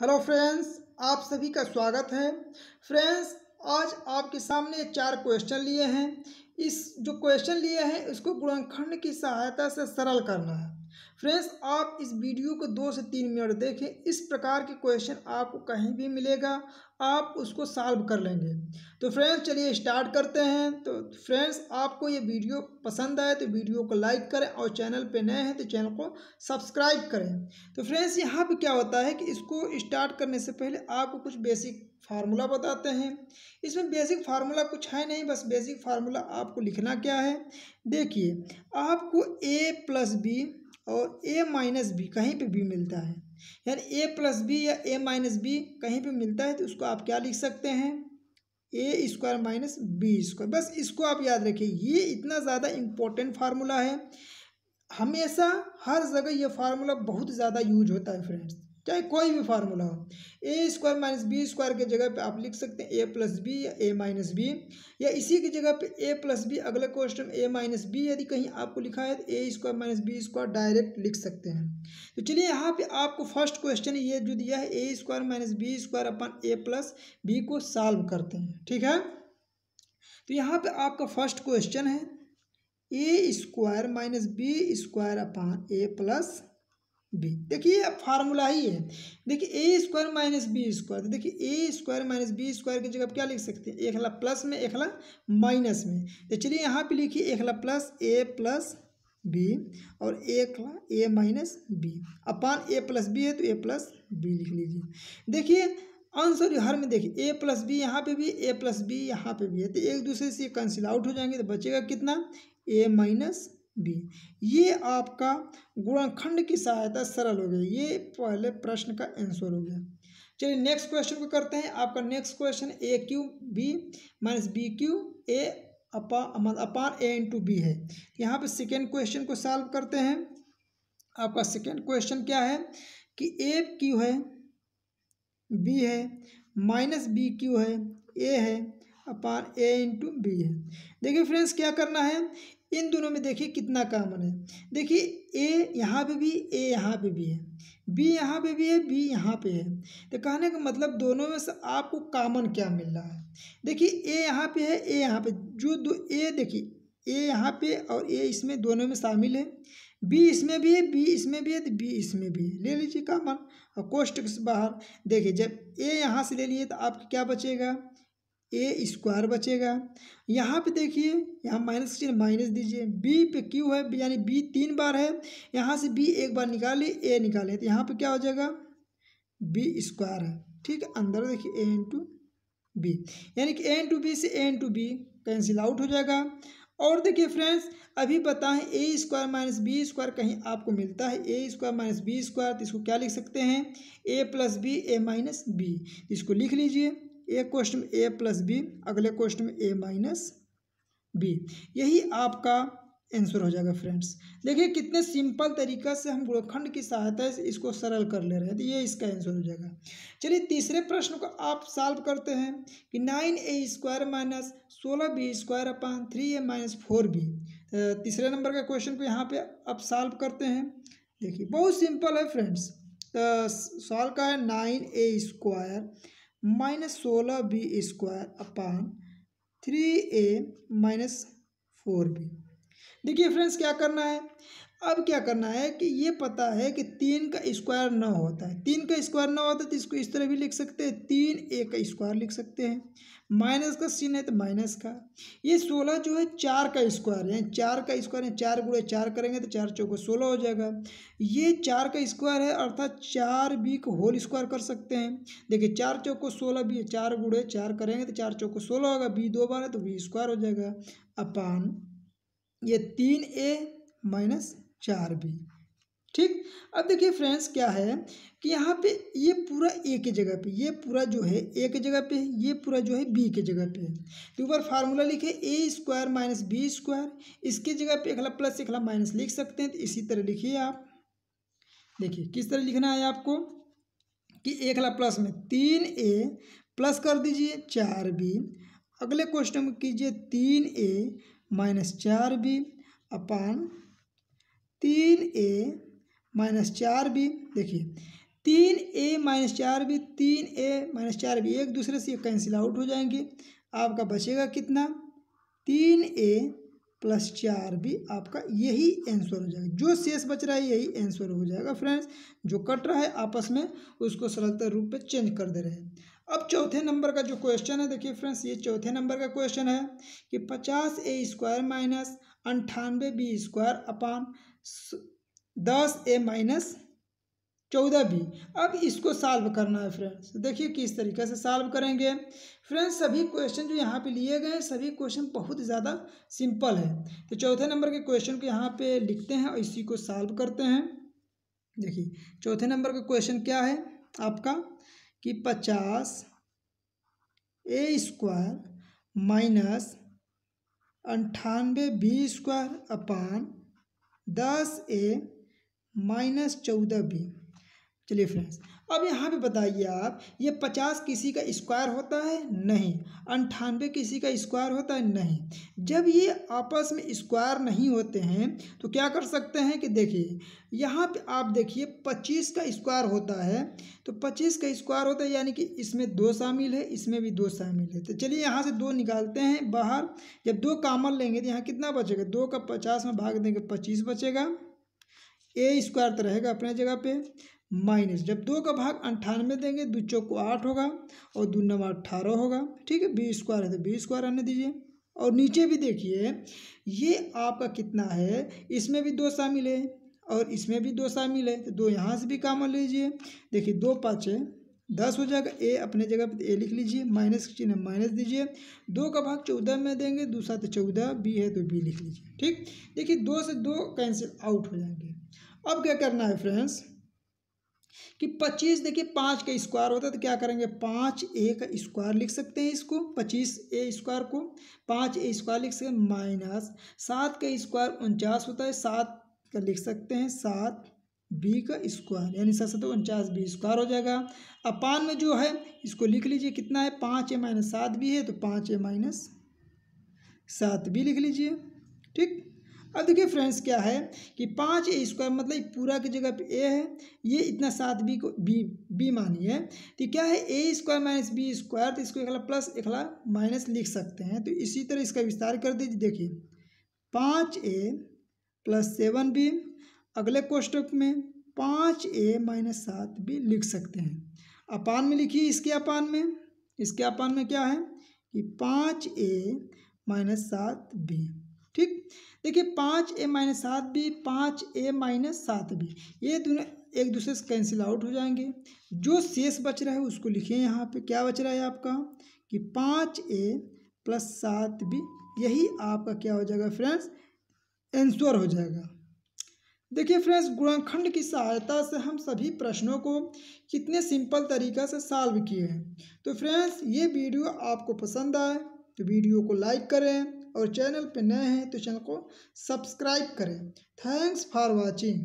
hello friends आप सभी का स्वागत है फ्रेंड्स आज आपके सामने चार क्वेश्चन लिए हैं इस जो क्वेश्चन लिए हैं इसको गुणनखंड की सहायता से सरल करना है फ्रेंड्स आप इस वीडियो को दो से तीन मिनट देखें इस प्रकार के क्वेश्चन आपको कहीं भी मिलेगा आप उसको सॉल्व कर लेंगे तो फ्रेंड्स चलिए स्टार्ट करते हैं तो फ्रेंड्स आपको ये वीडियो पसंद आए तो वीडियो को लाइक करें और चैनल पे नए हैं तो चैनल को सब्सक्राइब करें तो फ्रेंड्स यहाँ पर क्या होता है कि इसको स्टार्ट करने से पहले आपको कुछ बेसिक फार्मूला बताते हैं इसमें बेसिक फार्मूला कुछ है नहीं बस बेसिक फार्मूला आपको लिखना क्या है देखिए आपको ए प्लस बी और ए माइनस बी कहीं पे भी मिलता है यानी ए प्लस बी या ए माइनस बी कहीं पे मिलता है तो उसको आप क्या लिख सकते हैं A square minus B square बस इसको आप याद रखिए ये इतना ज़्यादा इम्पोर्टेंट फार्मूला है हमेशा हर जगह ये फार्मूला बहुत ज़्यादा यूज होता है फ्रेंड्स चाहे कोई भी फार्मूला हो A square minus B square के जगह पे आप लिख सकते हैं ए प्लस बी या ए माइनस बी या इसी की जगह पे ए प्लस बी अगले क्वेश्चन ए माइनस बी यदि कहीं आपको लिखा है तो A square minus B square direct लिख सकते हैं तो चलिए यहाँ पे आपको फर्स्ट क्वेश्चन ये जो दिया है A square minus B square upon A plus B को सॉल्व करते हैं ठीक है तो यहाँ पर आपका फर्स्ट क्वेश्चन है A square minus B square upon A plus B देखिए अब फार्मूला ही है देखिए A square minus B square तो देखिए A square minus B square की जगह आप क्या लिख सकते हैं एकला प्लस में एकला माइनस में तो चलिए यहाँ पे लिखिए एकला प्लस ए प्लस बी और एकला A minus B upon A plus B है तो ए प्लस बी लिख लीजिए देखिए आंसर हर में देखिए ए प्लस बी यहाँ पर भी ए प्लस बी यहाँ पर भी है तो एक दूसरे से कैंसिल आउट हो जाएंगे तो बचेगा कितना ए माइनस बी ये आपका गुणनखंड की सहायता सरल हो गया ये पहले प्रश्न का आंसर हो गया चलिए नेक्स्ट क्वेश्चन को करते हैं आपका next question A Q B minus B Q A upon मतलब अपान ए इंटू बी है यहाँ पे सेकेंड क्वेश्चन को सॉल्व करते हैं आपका सेकेंड क्वेश्चन क्या है कि ए क्यू है बी है माइनस बी क्यू है ए है अपान ए इंटू बी है देखिए फ्रेंड्स क्या करना है इन दोनों में देखिए कितना कॉमन है देखिए ए यहाँ पे भी ए यहाँ पे भी है बी यहाँ पे भी है बी यहाँ पे है तो कहने का मतलब दोनों में से आपको कॉमन क्या मिल रहा है देखिए ए यहाँ पे है ए यहाँ पे जो दो ए देखिए ए यहाँ पे और ए इसमें दोनों में शामिल है बी इसमें भी है बी इसमें भी है तो बी इसमें भी है ले लीजिए कामन और कोष्ट बाहर देखिए जब ए यहाँ से ले लिए तो आपका क्या बचेगा ए स्क्वायर बचेगा यहाँ पे देखिए यहाँ माइनस चिन्ह माइनस दीजिए बी पे क्यू है यानी बी तीन बार है यहाँ से बी एक बार निकाले ए निकाले तो यहाँ पे क्या हो जाएगा बी स्क्वायर है ठीक है अंदर देखिए ए इंटू बी यानी कि ए इंटू बी से A into B cancel out हो जाएगा और देखिए फ्रेंड्स अभी बताएं A square minus B square कहीं आपको मिलता है A square minus B square तो इसको क्या लिख सकते हैं A plus B A minus B तो इसको लिख लीजिए एक क्वेश्चन में ए प्लस बी अगले क्वेश्चन में ए माइनस बी यही आपका आंसर हो जाएगा फ्रेंड्स देखिए कितने सिंपल तरीका से हम गुणखंड की सहायता से इसको सरल कर ले रहे हैं तो ये इसका आंसर हो जाएगा चलिए तीसरे प्रश्न को आप सॉल्व करते हैं कि नाइन ए स्क्वायर माइनस सोलह B square upon three A minus four B तीसरे नंबर का क्वेश्चन को यहाँ पे आप सॉल्व करते हैं देखिए बहुत सिंपल है फ्रेंड्स सॉल्व का है नाइन ए स्क्वायर माइनस सोलह B square upon three A minus four B देखिए फ्रेंड्स क्या करना है अब क्या करना है कि ये पता है कि तीन का स्क्वायर नौ होता है तीन का स्क्वायर नौ होता है तो इसको इस तरह भी लिख सकते हैं तीन ए का स्क्वायर लिख सकते हैं माइनस का सीन है तो माइनस का ये सोलह जो है चार का स्क्वायर है चार का स्क्वायर है चार गुड़े चार करेंगे तो चार चौको सोलह हो जाएगा ये चार का स्क्वायर है अर्थात चार बी को होल स्क्वायर कर सकते हैं देखिए चार चौको सोलह बी चार गुड़े चार करेंगे तो चार चौको सोलह होगा बी दो बार है तो बी स्क्वायर हो जाएगा अपान ये तीन ए माइनस चार बी ठीक अब देखिए फ्रेंड्स क्या है कि यहाँ पे ये पूरा ए के जगह पे ये पूरा जो है ए के जगह पे ये पूरा जो है बी के जगह पे तो ऊपर फार्मूला लिखे A square minus B square इसके जगह पे एकला प्लस एकला माइनस लिख सकते हैं तो इसी तरह लिखिए आप देखिए किस तरह लिखना है आपको कि एकला प्लस में तीन ए प्लस कर दीजिए चार बी अगले क्वेश्चन में कीजिए तीन ए माइनस चार बी अपान तीन ए माइनस चार बी देखिए तीन ए माइनस चार बी तीन ए माइनस चार बी एक दूसरे से कैंसिल आउट हो जाएंगे आपका बचेगा कितना तीन ए प्लस चार बी आपका यही आंसर हो जाएगा जो शेष बच रहा है यही आंसर हो जाएगा फ्रेंड्स जो कट रहा है आपस में उसको सरलता रूप में चेंज कर दे रहे हैं अब चौथे नंबर का जो क्वेश्चन है देखिए फ्रेंड्स ये चौथे नंबर का क्वेश्चन है कि पचास ए स्क्वायर माइनस अंठानवे बी स्क्वायर अपान दस ए माइनस चौदह बी अब इसको सॉल्व करना है फ्रेंड्स देखिए किस तरीके से सॉल्व करेंगे फ्रेंड्स सभी क्वेश्चन जो यहाँ पे लिए गए हैं सभी क्वेश्चन बहुत ज़्यादा सिंपल है तो चौथे नंबर के क्वेश्चन को यहाँ पे लिखते हैं और इसी को सॉल्व करते हैं देखिए चौथे नंबर का क्वेश्चन क्या है आपका कि पचास ए स्क्वायर माइनस अंठानवे बी स्क्वायर अपान दस ए माइनस चौदह बी चलिए फ्रेंड्स अब यहाँ पे बताइए आप ये पचास किसी का स्क्वायर होता है नहीं अंठानवे किसी का स्क्वायर होता है नहीं जब ये आपस में स्क्वायर नहीं होते हैं तो क्या कर सकते हैं कि देखिए यहाँ पे आप देखिए पच्चीस का स्क्वायर होता है तो पच्चीस का स्क्वायर होता है यानी कि इसमें दो शामिल है इसमें भी दो शामिल है तो चलिए यहाँ से दो निकालते हैं बाहर जब दो कामन लेंगे तो यहाँ कितना बचेगा दो का पचास में भाग देंगे पच्चीस बचेगा ए स्क्वायर तो रहेगा अपने जगह पे माइनस जब दो का भाग अंठानवे देंगे दो चौको को आठ होगा और दो नवा अट्ठारह होगा ठीक है बी स्क्वायर है तो बी स्क्वायर आने दीजिए और नीचे भी देखिए ये आपका कितना है इसमें भी दो शामिल है और इसमें भी दो शामिल है तो दो यहाँ से भी काम लीजिए देखिए दो पाँचें दस हो जाएगा ए अपने जगह पर ए लिख लीजिए माइनस चिन्ह माइनस दीजिए दो का भाग चौदह में देंगे दूसरा तो चौदह बी है तो बी लिख लीजिए ठीक देखिए दो से दो कैंसिल आउट हो जाएंगे अब क्या करना है फ्रेंड्स कि पच्चीस देखिए पाँच का स्क्वायर होता है तो क्या करेंगे पाँच ए का स्क्वायर लिख सकते हैं इसको पच्चीस ए स्क्वायर को पाँच ए स्क्वायर लिख सकते हैं माइनस सात का स्क्वायर उनचास होता है सात का लिख सकते हैं सात बी का स्क्वायर यानी सात सत उनचास बी स्क्वायर हो जाएगा अपान में जो है इसको लिख लीजिए कितना है पाँच ए माइनस सात बी है तो पाँच ए माइनस सात बी लिख लीजिए ठीक अब देखिए फ्रेंड्स क्या है कि पाँच ए स्क्वायर मतलब पूरा की जगह पे ए है ये इतना सात बी को बी बी मानिए तो क्या है A square minus B square तो इसको एक प्लस एक माइनस लिख सकते हैं तो इसी तरह इसका विस्तार कर दीजिए देखिए पाँच ए प्लस सेवन बी अगले कोष्टक में पाँच ए माइनस सात बी लिख सकते हैं अपान में लिखिए इसके अपान में इसके अपान में क्या है कि पाँच ए माइनस सात बी ठीक देखिए पाँच ए माइनस सात बी पाँच ए माइनस सात बी ये दोनों एक दूसरे से कैंसिल आउट हो जाएंगे जो शेष बच रहा है उसको लिखिए यहाँ पे क्या बच रहा है आपका कि पाँच ए प्लस सात बी यही आपका क्या हो जाएगा फ्रेंड्स एंसर हो जाएगा देखिए फ्रेंड्स गुणाखंड की सहायता से हम सभी प्रश्नों को कितने सिंपल तरीका से सॉल्व किए हैं तो फ्रेंड्स ये वीडियो आपको पसंद आए तो वीडियो को लाइक करें और चैनल पर नए हैं तो चैनल को सब्सक्राइब करें थैंक्स फॉर वॉचिंग